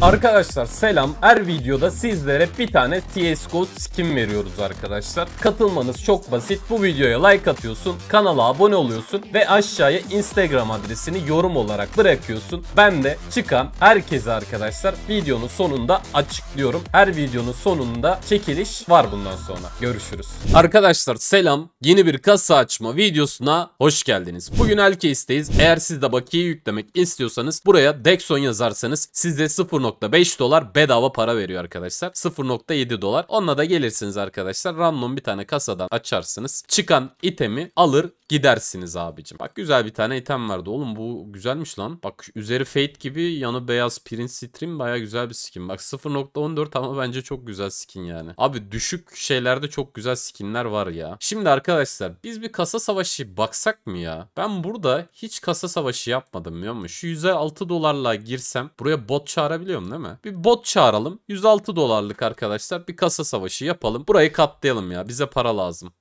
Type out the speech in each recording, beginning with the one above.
Arkadaşlar selam. Her videoda sizlere bir tane CSGO skin veriyoruz arkadaşlar. Katılmanız çok basit. Bu videoya like atıyorsun, kanala abone oluyorsun ve aşağıya Instagram adresini yorum olarak bırakıyorsun. Ben de çıkan herkese arkadaşlar videonun sonunda açıklıyorum. Her videonun sonunda çekiliş var bundan sonra. Görüşürüz. Arkadaşlar selam. Yeni bir kasa açma videosuna hoş geldiniz. Bugün elke isteyiz. Eğer siz de bakiye yüklemek istiyorsanız buraya Dexon yazarsanız size 0. 0.5 dolar bedava para veriyor arkadaşlar. 0.7 dolar. Onunla da gelirsiniz arkadaşlar. Random bir tane kasadan açarsınız. Çıkan itemi alır gidersiniz abicim. Bak güzel bir tane item vardı. Oğlum bu güzelmiş lan. Bak üzeri fade gibi yanı beyaz Prince Stream baya güzel bir skin. Bak 0.14 ama bence çok güzel skin yani. Abi düşük şeylerde çok güzel skinler var ya. Şimdi arkadaşlar biz bir kasa savaşı baksak mı ya? Ben burada hiç kasa savaşı yapmadım biliyor musun? Şu 106 dolarla girsem buraya bot çağırabiliyor Anlıyorum değil mi? Bir bot çağıralım. 106 dolarlık arkadaşlar. Bir kasa savaşı yapalım. Burayı katlayalım ya. Bize para lazım.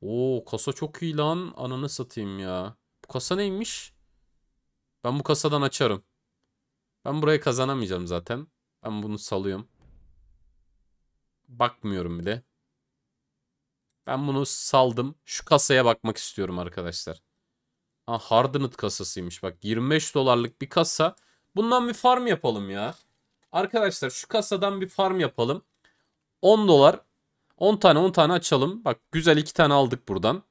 Oo kasa çok iyi lan. Ananı satayım ya. Bu kasa neymiş? Ben bu kasadan açarım. Ben burayı kazanamayacağım zaten. Ben bunu salıyorum. Bakmıyorum bile. Ben bunu saldım. Şu kasaya bakmak istiyorum arkadaşlar. Ha Hardened kasasıymış. Bak 25 dolarlık bir kasa. Bundan bir farm yapalım ya. Arkadaşlar şu kasadan bir farm yapalım. 10 dolar. 10 tane 10 tane açalım. Bak güzel 2 tane aldık buradan.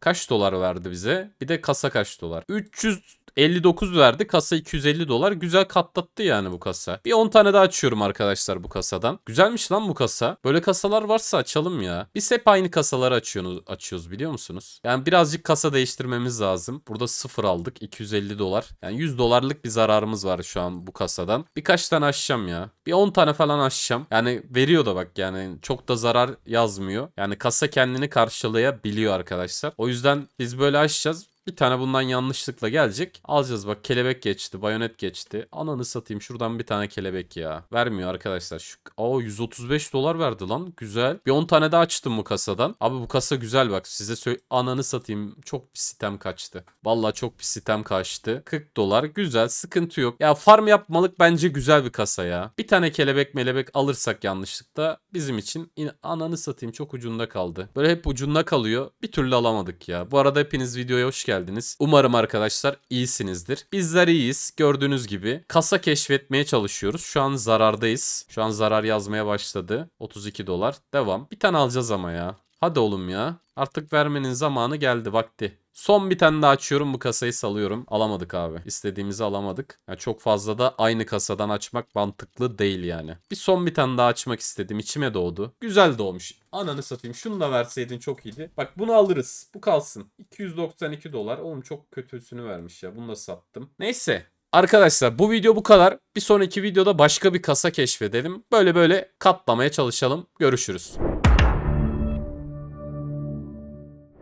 Kaç dolar verdi bize? Bir de kasa kaç dolar? 300 59 verdi. Kasa 250 dolar. Güzel katlattı yani bu kasa. Bir 10 tane daha açıyorum arkadaşlar bu kasadan. Güzelmiş lan bu kasa. Böyle kasalar varsa açalım ya. Biz hep aynı kasaları açıyoruz, açıyoruz biliyor musunuz? Yani birazcık kasa değiştirmemiz lazım. Burada 0 aldık. 250 dolar. Yani 100 dolarlık bir zararımız var şu an bu kasadan. Birkaç tane açacağım ya. Bir 10 tane falan açacağım. Yani veriyor da bak yani çok da zarar yazmıyor. Yani kasa kendini karşılayabiliyor arkadaşlar. O yüzden biz böyle açacağız. Bir tane bundan yanlışlıkla gelecek. Alacağız bak kelebek geçti, bayonet geçti. Ananı satayım şuradan bir tane kelebek ya. Vermiyor arkadaşlar. Şu... Aa 135 dolar verdi lan. Güzel. Bir 10 tane daha açtım bu kasadan. Abi bu kasa güzel bak. Size söyle ananı satayım. Çok bir sitem kaçtı. Vallahi çok bir sitem kaçtı. 40 dolar. Güzel. Sıkıntı yok. Ya farm yapmalık bence güzel bir kasa ya. Bir tane kelebek melebek alırsak yanlışlıkla bizim için ananı satayım çok ucunda kaldı. Böyle hep ucunda kalıyor. Bir türlü alamadık ya. Bu arada hepiniz videoya hoş geldiniz geldiniz. Umarım arkadaşlar iyisinizdir. Bizler iyiyiz. Gördüğünüz gibi kasa keşfetmeye çalışıyoruz. Şu an zarardayız. Şu an zarar yazmaya başladı. 32 dolar. Devam. Bir tane alacağız ama ya. Hadi oğlum ya. Artık vermenin zamanı geldi vakti. Son bir tane daha açıyorum bu kasayı salıyorum. Alamadık abi. İstediğimizi alamadık. Yani çok fazla da aynı kasadan açmak mantıklı değil yani. Bir son bir tane daha açmak istedim. İçime doğdu. Güzel doğmuş. Ananı satayım. Şunu da verseydin çok iyiydi. Bak bunu alırız. Bu kalsın. 292 dolar. Oğlum çok kötüsünü vermiş ya. Bunu da sattım. Neyse. Arkadaşlar bu video bu kadar. Bir sonraki videoda başka bir kasa keşfedelim. Böyle böyle katlamaya çalışalım. Görüşürüz.